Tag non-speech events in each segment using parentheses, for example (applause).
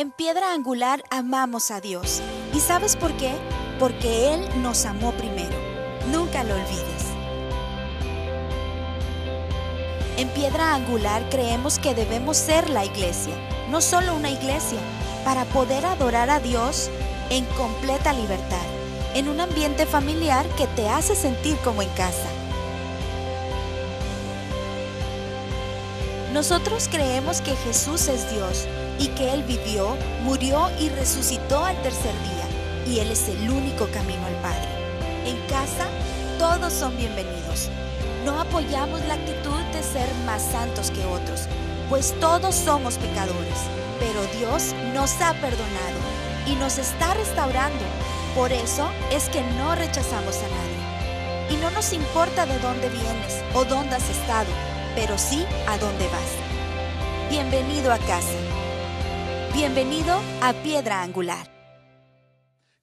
En piedra angular amamos a Dios. ¿Y sabes por qué? Porque Él nos amó primero. Nunca lo olvides. En piedra angular creemos que debemos ser la iglesia, no solo una iglesia, para poder adorar a Dios en completa libertad, en un ambiente familiar que te hace sentir como en casa. Nosotros creemos que Jesús es Dios, y que Él vivió, murió y resucitó al tercer día, y Él es el único camino al Padre. En casa, todos son bienvenidos. No apoyamos la actitud de ser más santos que otros, pues todos somos pecadores, pero Dios nos ha perdonado y nos está restaurando. Por eso es que no rechazamos a nadie. Y no nos importa de dónde vienes o dónde has estado, pero sí a dónde vas. Bienvenido a casa. Bienvenido a Piedra Angular.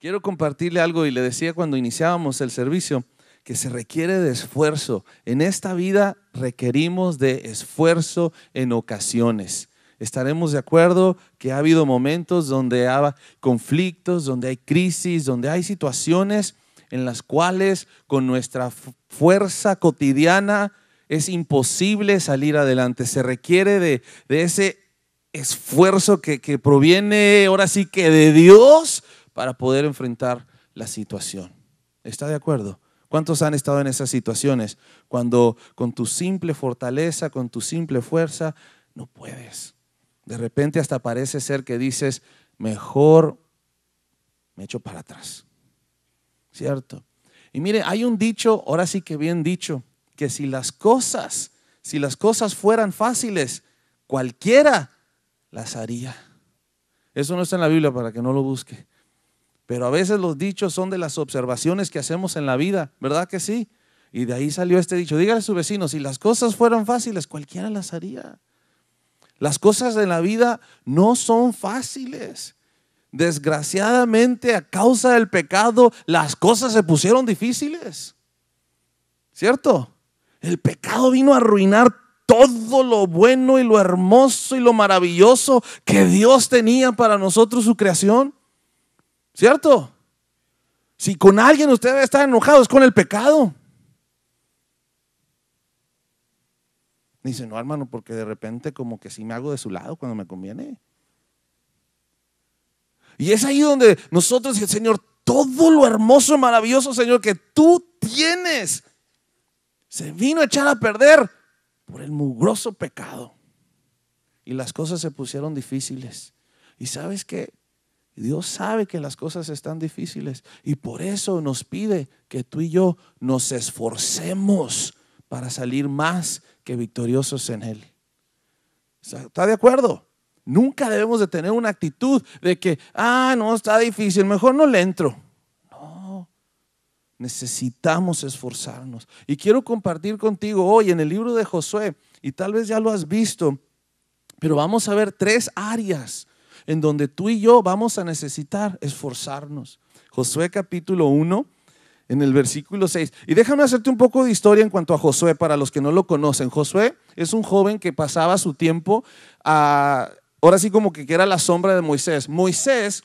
Quiero compartirle algo y le decía cuando iniciábamos el servicio que se requiere de esfuerzo. En esta vida requerimos de esfuerzo en ocasiones. Estaremos de acuerdo que ha habido momentos donde hay conflictos, donde hay crisis, donde hay situaciones en las cuales con nuestra fuerza cotidiana es imposible salir adelante. Se requiere de, de ese esfuerzo que, proviene ahora sí que de Dios para poder enfrentar la situación. ¿Está de acuerdo? ¿Cuántos han estado en esas situaciones cuando con tu simple fortaleza, con tu simple fuerza, no puedes? De repente hasta parece ser que dices, mejor me echo para atrás. ¿Cierto? Y mire, hay un dicho, ahora sí que bien dicho, que si las cosas, si las cosas fueran fáciles, cualquiera las haría. Eso no está en la Biblia para que no lo busque. Pero a veces los dichos son de las observaciones que hacemos en la vida, ¿verdad que sí? Y de ahí salió este dicho. Dígale a su vecino, si las cosas fueran fáciles, cualquiera las haría. Las cosas de la vida no son fáciles. Desgraciadamente, a causa del pecado, las cosas se pusieron difíciles. ¿Cierto? El pecado vino a arruinar todo lo bueno y lo hermoso y lo maravilloso que Dios tenía para nosotros su creación. ¿Cierto? Si con alguien usted debe estar enojado es con el pecado. Dice, no, hermano, porque de repente como que si me hago de su lado cuando me conviene. Y es ahí donde nosotros y el Señor, todo lo hermoso, y maravilloso, Señor, que tú tienes, se vino a echar a perder por el mugroso pecado. Y las cosas se pusieron difíciles. Y sabes que Dios sabe que las cosas están difíciles y por eso nos pide que tú y yo nos esforcemos para salir más que victoriosos en Él. ¿Está de acuerdo? Nunca debemos de tener una actitud de que, ah, no, está difícil, mejor no le entro. Necesitamos esforzarnos. Y quiero compartir contigo hoy en el libro de Josué, y tal vez ya lo has visto, pero vamos a ver tres áreas en donde tú y yo vamos a necesitar esforzarnos. Josué capítulo 1, en el versículo 6. Y déjame hacerte un poco de historia en cuanto a Josué, para los que no lo conocen. Josué es un joven que pasaba su tiempo ahora sí como que era la sombra de Moisés. Moisés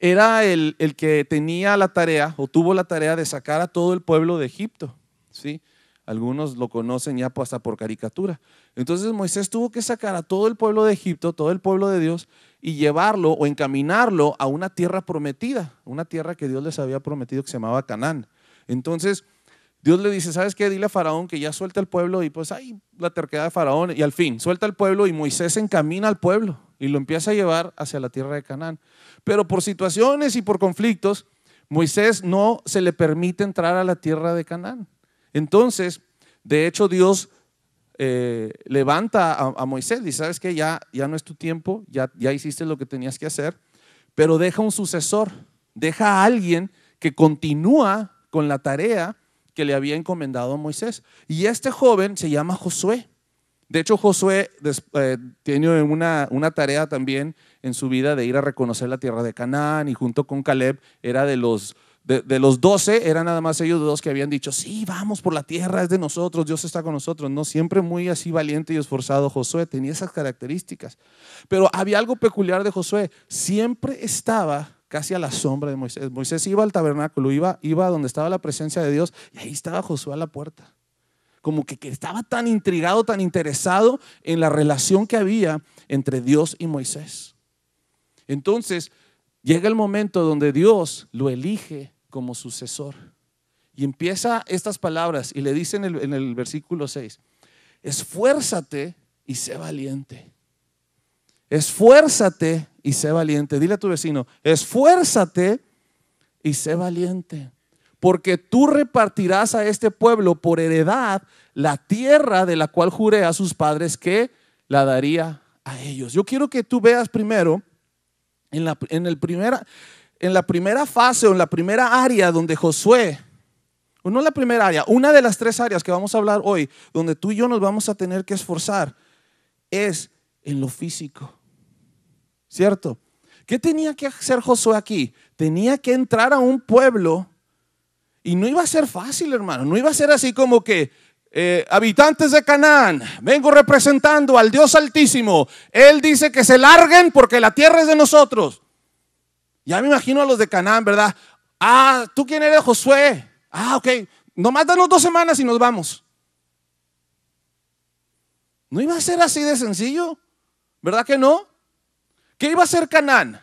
era el, que tenía la tarea o tuvo la tarea de sacar a todo el pueblo de Egipto. ¿sí? Algunos lo conocen ya pues, hasta por caricatura. Entonces Moisés tuvo que sacar a todo el pueblo de Egipto, todo el pueblo de Dios, y llevarlo o encaminarlo a una tierra prometida, una tierra que Dios les había prometido que se llamaba Canaán. Entonces Dios le dice, ¿sabes qué? Dile a Faraón que ya suelta el pueblo y pues ahí la terquedad de Faraón y al fin suelta el pueblo y Moisés encamina al pueblo y lo empieza a llevar hacia la tierra de Canaán. Pero por situaciones y por conflictos, Moisés no se le permite entrar a la tierra de Canaán. Entonces, de hecho, Dios eh, levanta a, Moisés y sabes que ya, ya no es tu tiempo, ya, ya hiciste lo que tenías que hacer, pero deja un sucesor, deja a alguien que continúa con la tarea que le había encomendado a Moisés. Y este joven se llama Josué. De hecho, Josué tenía eh, tiene una, tarea también en su vida de ir a reconocer la tierra de Canaán y junto con Caleb era de los... De, los doce eran nada más ellos dos que habían dicho, sí, vamos por la tierra, es de nosotros, Dios está con nosotros. No siempre muy así valiente y esforzado Josué, tenía esas características. Pero había algo peculiar de Josué, siempre estaba casi a la sombra de Moisés. Moisés iba al tabernáculo, iba, iba donde estaba la presencia de Dios y ahí estaba Josué a la puerta como que, estaba tan intrigado, tan interesado en la relación que había entre Dios y Moisés. Entonces, llega el momento donde Dios lo elige como sucesor. Y empieza estas palabras y le dice en el, en el versículo 6, esfuérzate y sé valiente. Esfuérzate y sé valiente. Dile a tu vecino, esfuérzate y sé valiente porque tú repartirás a este pueblo por heredad la tierra de la cual juré a sus padres que la daría a ellos. Yo quiero que tú veas primero en la, el primera, en la primera fase o en la primera área donde Josué, o no la primera área, una de las tres áreas que vamos a hablar hoy, donde tú y yo nos vamos a tener que esforzar, es en lo físico. ¿Cierto? ¿Qué tenía que hacer Josué aquí? Tenía que entrar a un pueblo y no iba a ser fácil, hermano. No iba a ser así como que, eh, habitantes de Canaán, vengo representando al Dios Altísimo. Él dice que se larguen porque la tierra es de nosotros. Ya me imagino a los de Canaán, ¿verdad? Ah, ¿tú quién eres, Josué? Ah, ok. Nomás danos dos semanas y nos vamos. ¿No iba a ser así de sencillo? ¿Verdad que no? ¿Qué iba a hacer Canaán?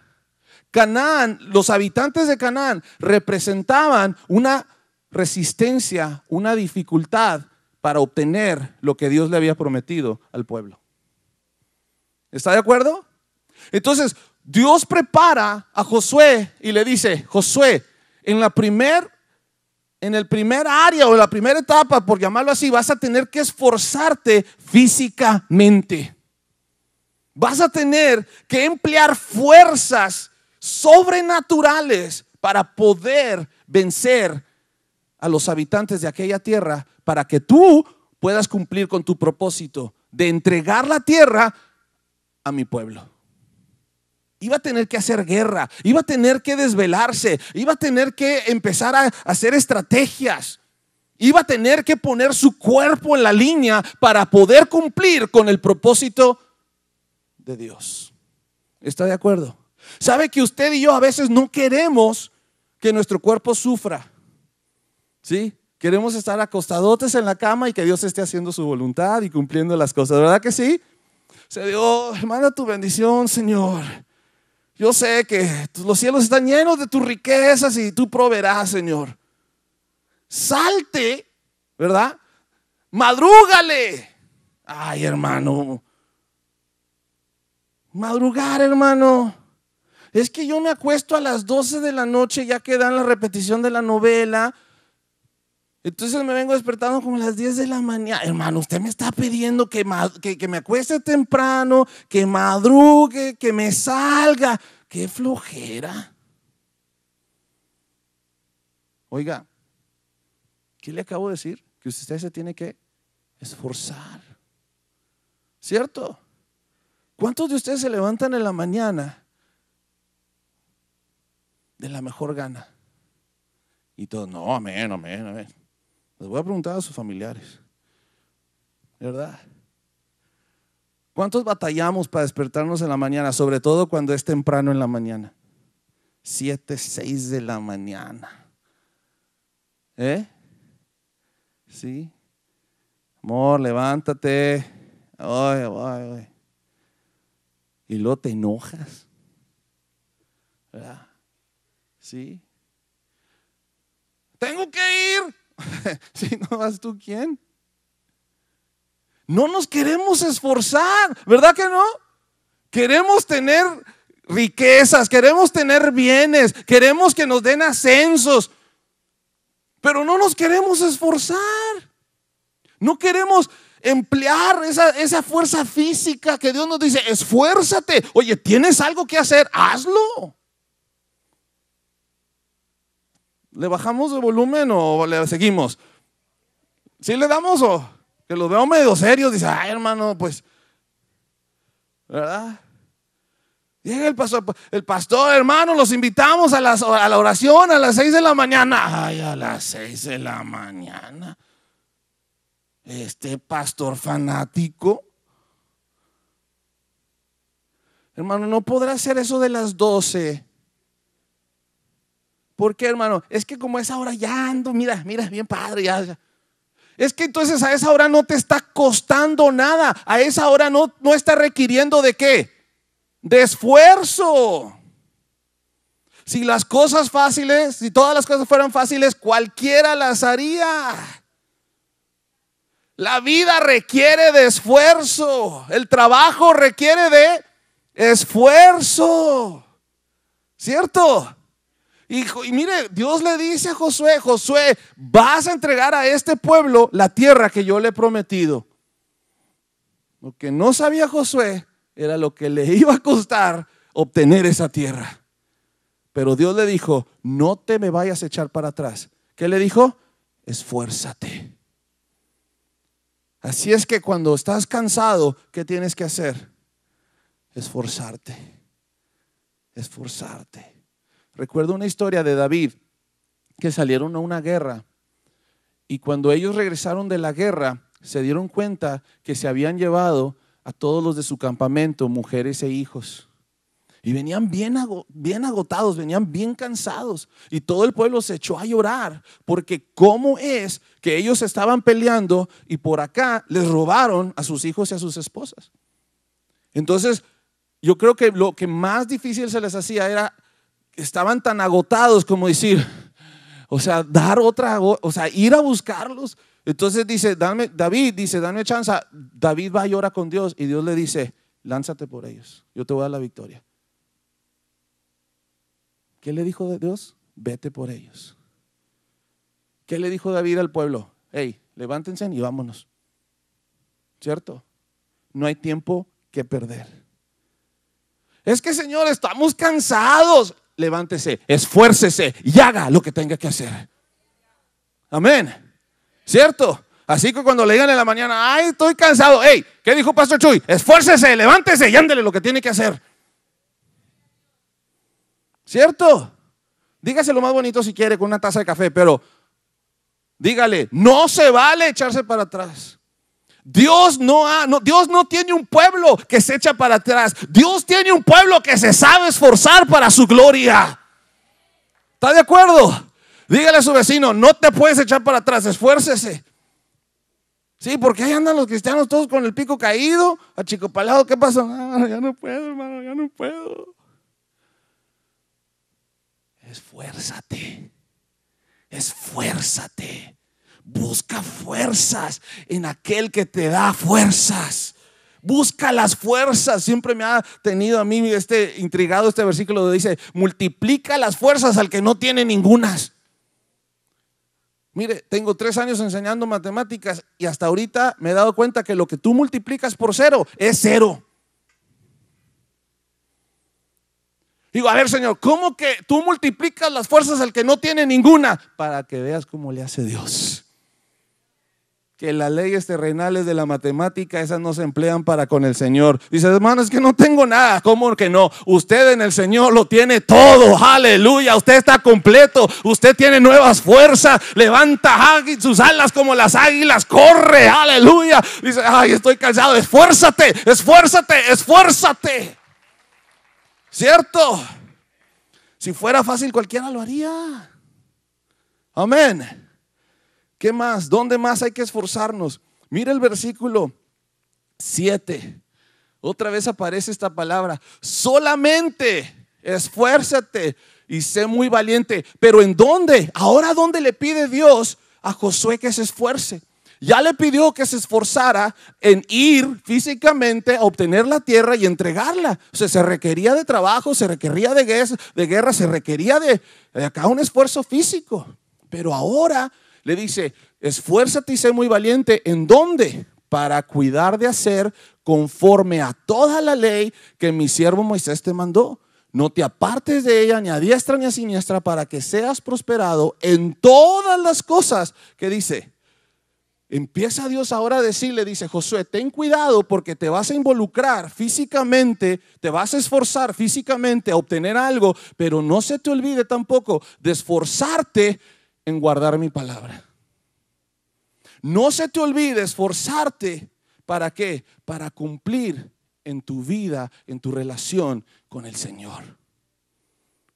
Canaán, los habitantes de Canaán representaban una resistencia, una dificultad para obtener lo que Dios le había prometido al pueblo. ¿Está de acuerdo? Entonces, Dios prepara a Josué y le dice, Josué, en la primer en el primer área o en la primera etapa, por llamarlo así, vas a tener que esforzarte físicamente. Vas a tener que emplear fuerzas sobrenaturales para poder vencer a los habitantes de aquella tierra, para que tú puedas cumplir con tu propósito de entregar la tierra a mi pueblo. Iba a tener que hacer guerra, iba a tener que desvelarse, iba a tener que empezar a hacer estrategias, iba a tener que poner su cuerpo en la línea para poder cumplir con el propósito de Dios. ¿Está de acuerdo? ¿Sabe que usted y yo a veces no queremos que nuestro cuerpo sufra? ¿Sí? Queremos estar acostadotes en la cama y que Dios esté haciendo su voluntad y cumpliendo las cosas, ¿verdad que sí? Se dio, hermano, tu bendición, Señor. Yo sé que los cielos están llenos de tus riquezas y tú proveerás, Señor. Salte, ¿verdad? Madrúgale. Ay, hermano. Madrugar, hermano. Es que yo me acuesto a las 12 de la noche, ya que dan la repetición de la novela. Entonces me vengo despertando como a las 10 de la mañana. Hermano, usted me está pidiendo que, que, me acueste temprano, que madrugue, que me salga. ¡Qué flojera! Oiga, ¿qué le acabo de decir? Que usted se tiene que esforzar. ¿Cierto? ¿Cuántos de ustedes se levantan en la mañana de la mejor gana. Y todos, no, amén, amén, amén. Les voy a preguntar a sus familiares. ¿Verdad? ¿Cuántos batallamos para despertarnos en la mañana, sobre todo cuando es temprano en la mañana? Siete, seis de la mañana. ¿Eh? ¿Sí? Amor, levántate. Ay, ay, ay. Y luego te enojas. ¿Verdad? ¿Sí? Tengo que ir. (laughs) si no vas tú, ¿quién? No nos queremos esforzar, ¿verdad que no? Queremos tener riquezas, queremos tener bienes, queremos que nos den ascensos, pero no nos queremos esforzar. No queremos emplear esa, esa, fuerza física que Dios nos dice, esfuérzate. Oye, ¿tienes algo que hacer? Hazlo. ¿Le bajamos de volumen o le seguimos? ¿Sí le damos o que lo veo medio serio? Dice, ay hermano, pues, ¿verdad? Llega el pastor, el pastor, hermano, los invitamos a, a la oración a las seis de la mañana. Ay, a las seis de la mañana. Este pastor fanático. Hermano, no podrá hacer eso de las doce. ¿Por qué, hermano? Es que como esa hora ya ando, mira, mira, bien padre, Es que entonces a esa hora no te está costando nada, a esa hora no, no está requiriendo de qué, de esfuerzo. Si las cosas fáciles, si todas las cosas fueran fáciles, cualquiera las haría. La vida requiere de esfuerzo, el trabajo requiere de esfuerzo, ¿cierto? Y, mire, Dios le dice a Josué, Josué, vas a entregar a este pueblo la tierra que yo le he prometido. Lo que no sabía Josué era lo que le (laughs) iba a costar obtener esa tierra. Pero Dios le dijo, no te me vayas a echar para atrás. ¿Qué le dijo? Esfuérzate. Así es que cuando estás cansado, ¿qué tienes que hacer? Esforzarte. Esforzarte. Recuerdo una historia de David que salieron a una guerra y cuando ellos regresaron de la guerra se dieron cuenta que se habían llevado a todos los de su campamento, mujeres e hijos. Y venían bien, agotados, venían bien cansados. Y todo el pueblo se echó a llorar porque cómo es que ellos estaban peleando y por acá les robaron a sus hijos y a sus esposas. Entonces, yo creo que lo que más difícil se les hacía era estaban tan agotados como decir, o sea, dar otra, o sea, ir a buscarlos. Entonces dice, dame, David dice, dame chance. David va y llora con Dios y Dios le dice, lánzate por ellos, yo te voy a dar la victoria. ¿Qué le dijo de Dios? Vete por ellos. ¿Qué le dijo David al pueblo? Hey, levántense y vámonos. ¿Cierto? No hay tiempo que perder. Es que, Señor, estamos cansados levántese, esfuércese y haga lo que tenga que hacer. Amén. ¿Cierto? Así que cuando le digan en la mañana, ay, estoy cansado. Hey, ¿qué dijo Pastor Chuy? Esfuércese, levántese y ándele lo que tiene que hacer. ¿Cierto? Dígase lo más bonito si quiere con una taza de café, pero dígale, no se vale echarse para atrás. Dios no, ha, no, Dios no tiene un pueblo que se echa para atrás. Dios tiene un pueblo que se sabe esforzar para su gloria. ¿Está de acuerdo? Dígale a su vecino, no te puedes echar para atrás, esfuércese. Sí, porque ahí andan los cristianos todos con el pico caído, palado ¿Qué pasa? Ah, ya no puedo, hermano, ya no puedo. Esfuérzate, esfuérzate. Busca fuerzas en aquel que te da fuerzas. Busca las fuerzas. Siempre me ha tenido a mí este intrigado este versículo donde dice, multiplica las fuerzas al que no tiene ningunas. Mire, tengo tres años enseñando matemáticas y hasta ahorita me he dado cuenta que lo que tú multiplicas por cero es cero. Digo, a ver, Señor, ¿cómo que tú multiplicas las fuerzas al que no tiene ninguna? Para que veas cómo le hace Dios que las leyes terrenales de la matemática, esas no se emplean para con el Señor. Dice, hermano, es que no tengo nada. ¿Cómo que no? Usted en el Señor lo tiene todo. Aleluya. Usted está completo. Usted tiene nuevas fuerzas. Levanta sus alas como las águilas. Corre. Aleluya. Dice, ay, estoy cansado. Esfuérzate, esfuérzate, esfuérzate. ¿Cierto? Si fuera fácil, cualquiera lo haría. Amén. ¿Qué más? ¿Dónde más hay que esforzarnos? Mira el versículo 7. Otra vez aparece esta palabra. Solamente esfuérzate y sé muy valiente. Pero ¿en dónde? Ahora ¿dónde le pide Dios a Josué que se esfuerce? Ya le pidió que se esforzara en ir físicamente a obtener la tierra y entregarla. O sea, se requería de trabajo, se requería de guerra, se requería de, de acá un esfuerzo físico. Pero ahora le dice, esfuérzate y sé muy valiente. ¿En dónde? Para cuidar de hacer conforme a toda la ley que mi siervo Moisés te mandó. No te apartes de ella ni a diestra ni a siniestra para que seas prosperado en todas las cosas que dice. Empieza Dios ahora a decirle, dice Josué, ten cuidado porque te vas a involucrar físicamente, te vas a esforzar físicamente a obtener algo, pero no se te olvide tampoco de esforzarte en guardar mi palabra. No se te olvide esforzarte. ¿Para qué? Para cumplir en tu vida, en tu relación con el Señor.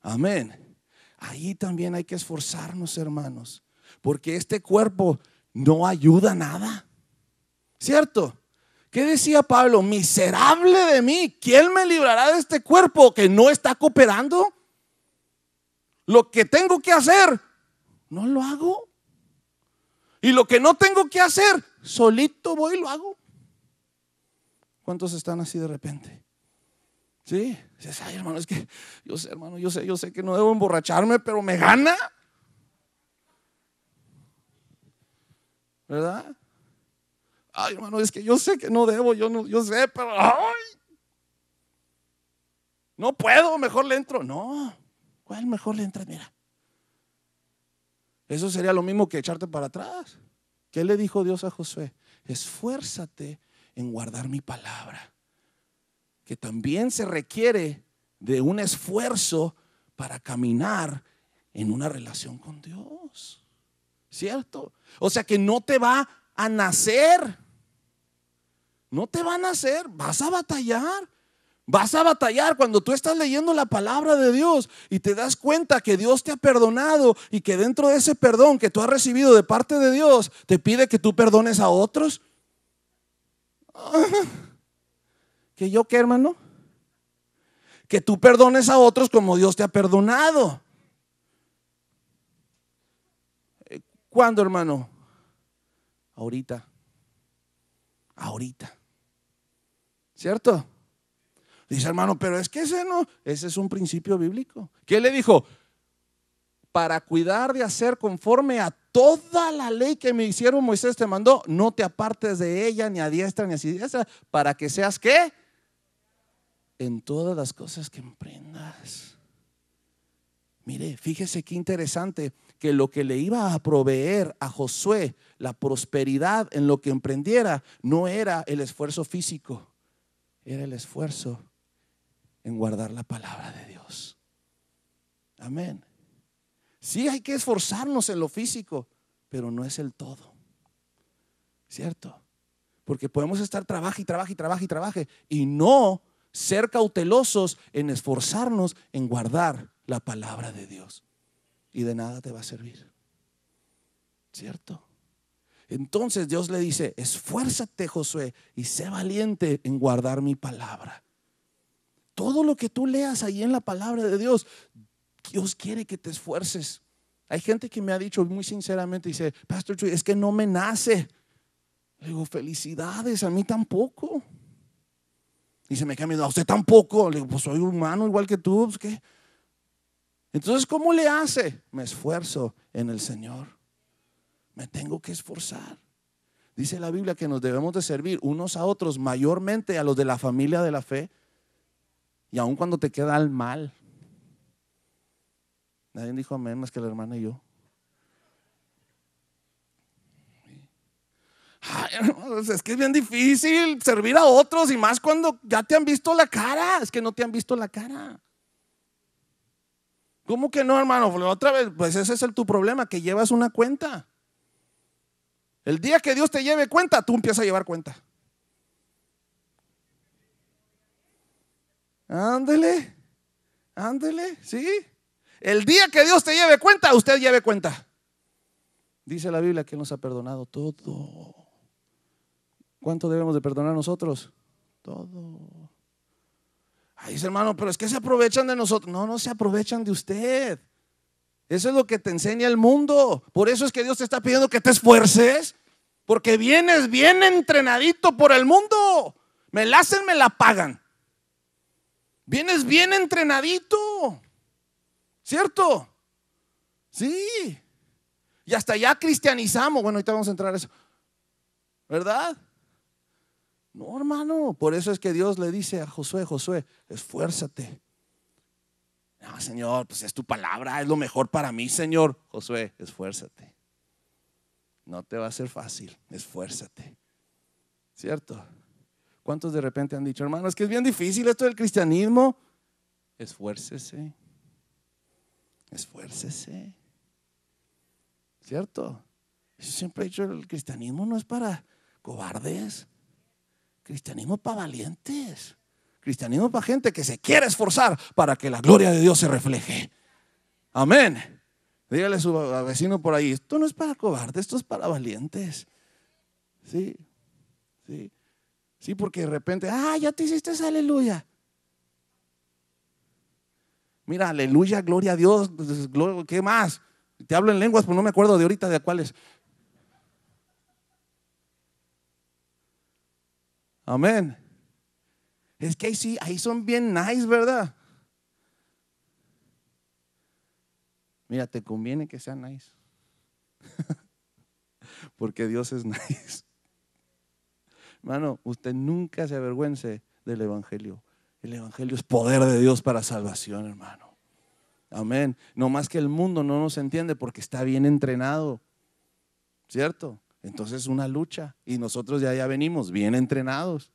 Amén. Ahí también hay que esforzarnos, hermanos, porque este cuerpo no ayuda a nada. ¿Cierto? ¿Qué decía Pablo? Miserable de mí, ¿quién me librará de este cuerpo que no está cooperando? Lo que tengo que hacer, no lo hago. Y lo que no tengo que hacer, solito voy y lo hago. ¿Cuántos están así de repente? Sí, dices, ay hermano, es que yo sé, hermano, yo sé, yo sé que no debo emborracharme, pero me gana. ¿Verdad? Ay hermano, es que yo sé que no debo, yo no, yo sé, pero ay, no puedo, mejor le entro. No, ¿cuál mejor le entras? Mira, eso sería lo mismo que echarte para atrás. ¿Qué le dijo Dios a Josué? Esfuérzate en guardar mi palabra, que también se requiere de un esfuerzo para caminar en una relación con Dios. ¿Cierto? O sea que no te va a nacer. No te va a nacer, vas a batallar. Vas a batallar cuando tú estás leyendo la palabra de Dios y te das cuenta que Dios te ha perdonado y que dentro de ese perdón que tú has recibido de parte de Dios te pide que tú perdones a otros. (laughs) ¿Que yo qué, hermano? Que tú perdones a otros como Dios te ha perdonado. ¿Cuándo, hermano? Ahorita. Ahorita. ¿Cierto? Dice, hermano, pero es que ese no, ese es un principio bíblico. ¿Qué le dijo? Para cuidar de hacer conforme a toda la ley que me hicieron Moisés te mandó, no te apartes de ella ni a diestra ni a siniestra, para que seas qué? En todas las cosas que emprendas. Mire, fíjese qué interesante que lo que le iba a proveer a Josué la prosperidad en lo que emprendiera no era el esfuerzo físico, era el esfuerzo en guardar la palabra de Dios. Amén. Sí hay que esforzarnos en lo físico, pero no es el todo. ¿Cierto? Porque podemos estar trabajando, y trabaje y trabaje y trabaje y no ser cautelosos en esforzarnos en guardar la palabra de Dios. Y de nada te va a servir. ¿Cierto? Entonces Dios le dice, esfuérzate Josué y sé valiente en guardar mi palabra. Todo lo que tú leas ahí en la palabra de Dios, Dios quiere que te esfuerces. Hay gente que me ha dicho muy sinceramente, dice, Pastor Chuy, es que no me nace. Le digo, felicidades, a mí tampoco. Y se me cambiado a usted tampoco. Le digo, pues soy humano igual que tú. Pues, Entonces, ¿cómo le hace? Me esfuerzo en el Señor. Me tengo que esforzar. Dice la Biblia que nos debemos de servir unos a otros, mayormente a los de la familia de la fe, y aun cuando te queda al mal. Nadie dijo amén más que la hermana y yo. es que es bien difícil servir a otros y más cuando ya te han visto la cara. Es que no te han visto la cara. ¿Cómo que no, hermano? Pues otra vez, pues ese es el, tu problema, que llevas una cuenta. El día que Dios te lleve cuenta, tú empiezas a llevar cuenta. Ándele, ándele, sí. El día que Dios te lleve cuenta, usted lleve cuenta. Dice la Biblia que nos ha perdonado todo. ¿Cuánto debemos de perdonar nosotros? Todo. Ahí dice hermano, pero es que se aprovechan de nosotros. No, no se aprovechan de usted. Eso es lo que te enseña el mundo. Por eso es que Dios te está pidiendo que te esfuerces. Porque vienes bien entrenadito por el mundo. Me la hacen, me la pagan. Vienes bien entrenadito, ¿cierto? Sí. Y hasta ya cristianizamos. Bueno, ahorita vamos a entrar a eso. ¿Verdad? No, hermano. Por eso es que Dios le dice a Josué, Josué, esfuérzate. No, Señor, pues es tu palabra, es lo mejor para mí, Señor. Josué, esfuérzate. No te va a ser fácil, esfuérzate. ¿Cierto? ¿Cuántos de repente han dicho, hermanos que es bien difícil esto del cristianismo? Esfuércese. Esfuércese. ¿Cierto? Yo siempre he dicho, el cristianismo no es para cobardes. Cristianismo para valientes. Cristianismo para gente que se quiere esforzar para que la gloria de Dios se refleje. Amén. Dígale a su vecino por ahí, esto no es para cobardes, esto es para valientes. Sí, sí. Sí, porque de repente, ah, ya te hiciste esa aleluya. Mira, aleluya, gloria a Dios, pues, ¿qué más? Te hablo en lenguas, pero pues, no me acuerdo de ahorita de cuáles. Amén. Es que ahí sí, ahí son bien nice, ¿verdad? Mira, te conviene que sean nice. (laughs) Porque Dios es (laughs) nice. Hermano, usted nunca se avergüence del Evangelio. El Evangelio es poder de Dios para salvación, hermano. Amén. No más que el mundo no nos entiende porque está bien entrenado. ¿Cierto? Entonces es una lucha y nosotros ya ya venimos bien entrenados.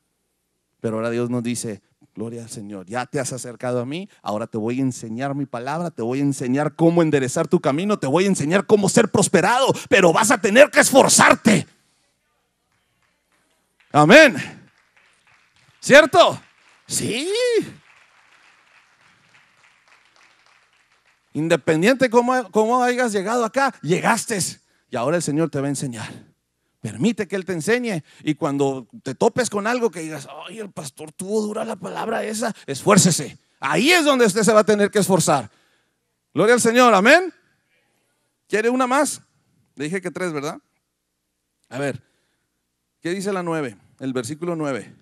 Pero ahora Dios nos dice, gloria al Señor, ya te has acercado a mí, ahora te voy a enseñar mi palabra, te voy a enseñar cómo enderezar tu camino, te voy a enseñar cómo ser prosperado, pero vas a tener que esforzarte. Amén. ¿Cierto? Sí. Independiente cómo, cómo hayas llegado acá, llegaste. Y ahora el Señor te va a enseñar. Permite que Él te enseñe. Y cuando te topes con algo que digas, ay, el pastor tuvo dura la palabra esa, esfuércese. Ahí es donde usted se va a tener que esforzar. Gloria al Señor, amén. ¿Quiere una más? Le dije que tres, ¿verdad? A ver, ¿qué dice la nueve? el versículo 9.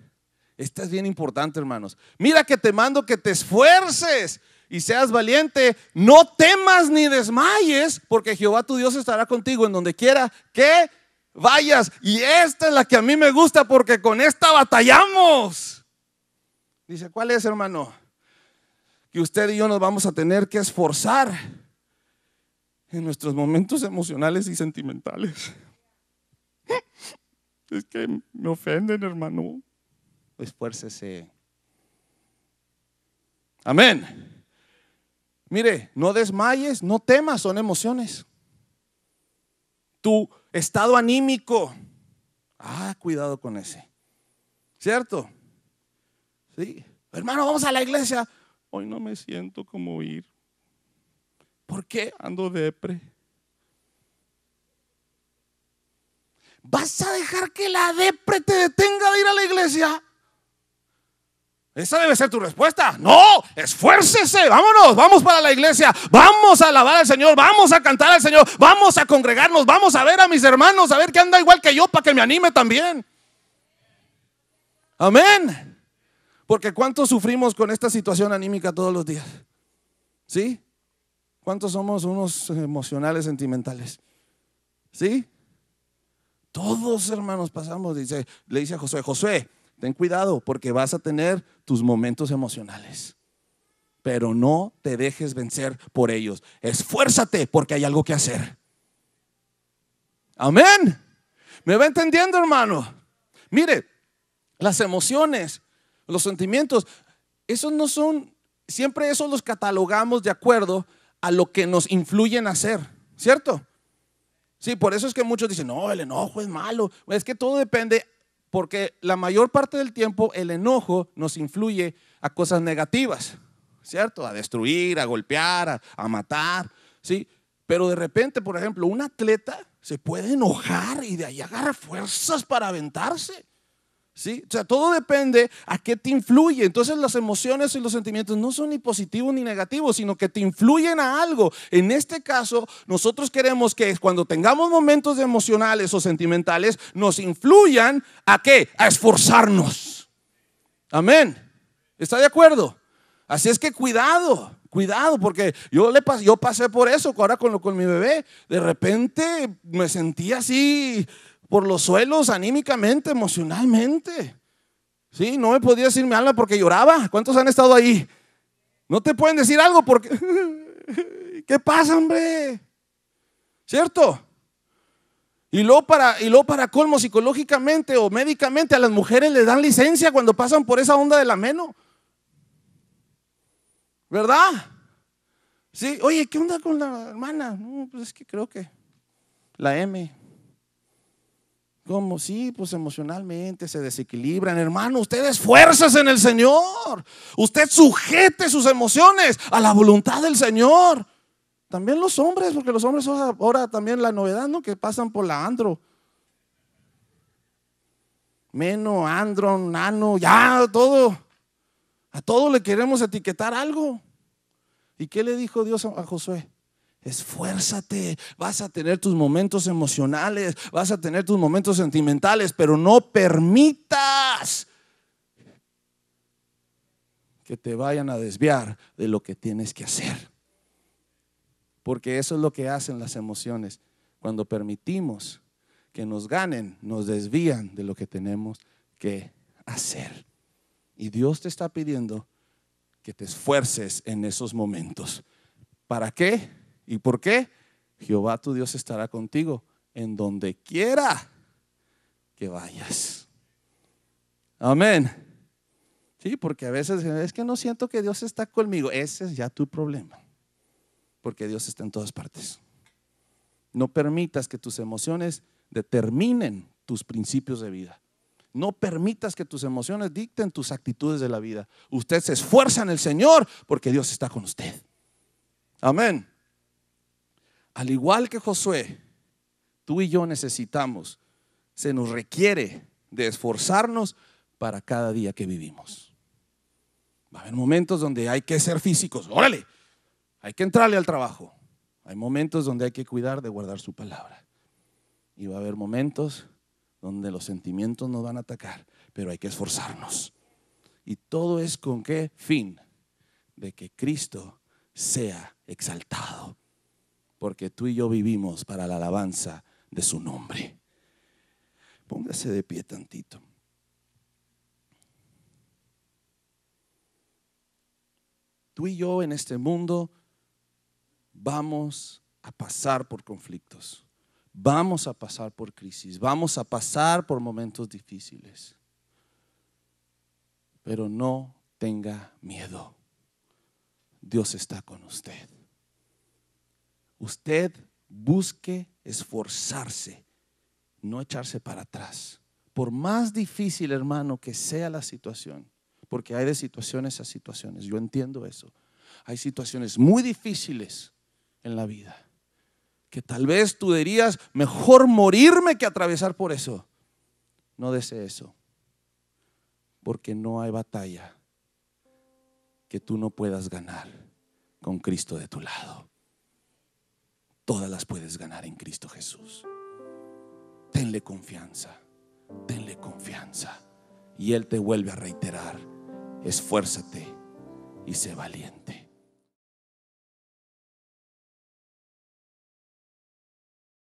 Esta es bien importante, hermanos. Mira que te mando que te esfuerces y seas valiente. No temas ni desmayes, porque Jehová tu Dios estará contigo en donde quiera que vayas. Y esta es la que a mí me gusta, porque con esta batallamos. Dice, ¿cuál es, hermano? Que usted y yo nos vamos a tener que esforzar en nuestros momentos emocionales y sentimentales. Es que me ofenden, hermano. Esfuércese. Pues Amén. Mire, no desmayes, no temas, son emociones. Tu estado anímico. Ah, cuidado con ese. ¿Cierto? Sí. Hermano, vamos a la iglesia. Hoy no me siento como ir. ¿Por qué? Ando depre. ¿Vas a dejar que la depre te detenga de ir a la iglesia? Esa debe ser tu respuesta. No, esfuércese, vámonos, vamos para la iglesia, vamos a alabar al Señor, vamos a cantar al Señor, vamos a congregarnos, vamos a ver a mis hermanos, a ver que anda igual que yo para que me anime también. Amén. Porque cuántos sufrimos con esta situación anímica todos los días. ¿Sí? ¿Cuántos somos unos emocionales, sentimentales? ¿Sí? Todos hermanos pasamos, dice, le dice a Josué, Josué, ten cuidado porque vas a tener tus momentos emocionales, pero no te dejes vencer por ellos. Esfuérzate porque hay algo que hacer. Amén. ¿Me va entendiendo, hermano? Mire, las emociones, los sentimientos, esos no son, siempre esos los catalogamos de acuerdo a lo que nos influyen a hacer, ¿cierto? Sí, por eso es que muchos dicen, no, el enojo es malo. Es que todo depende, porque la mayor parte del tiempo el enojo nos influye a cosas negativas, ¿cierto? A destruir, a golpear, a, matar, ¿sí? Pero de repente, por ejemplo, un atleta se puede enojar y de ahí agarra fuerzas para aventarse. ¿Sí? O sea, todo depende a qué te influye. Entonces las emociones y los sentimientos no son ni positivos ni negativos, sino que te influyen a algo. En este caso, nosotros queremos que cuando tengamos momentos emocionales o sentimentales, nos influyan a qué? A esforzarnos. Amén. ¿Está de acuerdo? Así es que cuidado. Cuidado, porque yo, le yo pasé por eso ahora con, con mi bebé. De repente me sentí así por los suelos anímicamente, emocionalmente. Sí, no me podía decir mi alma porque lloraba. ¿Cuántos han estado ahí? No te pueden decir algo porque... (laughs) ¿Qué pasa, hombre? ¿Cierto? Y luego, para, y para colmo psicológicamente o médicamente a las mujeres les dan licencia cuando pasan por esa onda de la ameno. ¿Verdad? Sí, oye, ¿qué onda con la hermana? No, pues es que creo que la M. Como sí, pues emocionalmente se desequilibran. Hermano, ustedes fuerzas en el Señor. Usted sujete sus emociones a la voluntad del Señor. También los hombres, porque los hombres ahora también la novedad, ¿no? Que pasan por la andro. Meno, andro, nano, ya, todo. A todo le queremos etiquetar algo. ¿Y qué le dijo Dios a Josué? Esfuérzate, vas a tener tus momentos emocionales, vas a tener tus momentos sentimentales, pero no permitas que te vayan a desviar de lo que tienes que hacer. Porque eso es lo que hacen las emociones. Cuando permitimos que nos ganen, nos desvían de lo que tenemos que hacer. Y Dios te está pidiendo que te esfuerces en esos momentos. ¿Para qué? ¿Y por qué? Jehová tu Dios estará contigo en donde quiera que vayas. Amén. Sí, porque a veces es que no siento que Dios está conmigo. Ese es ya tu problema. Porque Dios está en todas partes. No permitas que tus emociones determinen tus principios de vida. No permitas que tus emociones dicten tus actitudes de la vida. Usted se esfuerza en el Señor porque Dios está con usted. Amén al igual que Josué, tú y yo necesitamos, se nos requiere de esforzarnos para cada día que vivimos. Va a haber momentos donde hay que ser físicos, órale, hay que entrarle al trabajo. Hay momentos donde hay que cuidar de guardar su palabra. Y va a haber momentos donde los sentimientos nos van a atacar, pero hay que esforzarnos. Y todo es con qué fin? De que Cristo sea exaltado porque tú y yo vivimos para la alabanza de su nombre. Póngase de pie tantito. Tú y yo en este mundo vamos a pasar por conflictos, vamos a pasar por crisis, vamos a pasar por momentos difíciles. Pero no tenga miedo. Dios está con usted usted busque esforzarse, no echarse para atrás. Por más difícil, hermano, que sea la situación, porque hay de situaciones a situaciones, yo entiendo eso. Hay situaciones muy difíciles en la vida que tal vez tú dirías, mejor morirme que atravesar por eso. No desee eso, porque no hay batalla que tú no puedas ganar con Cristo de tu lado todas las puedes ganar en Cristo Jesús. Tenle confianza, tenle confianza. Y Él te vuelve a reiterar, esfuérzate y sé valiente.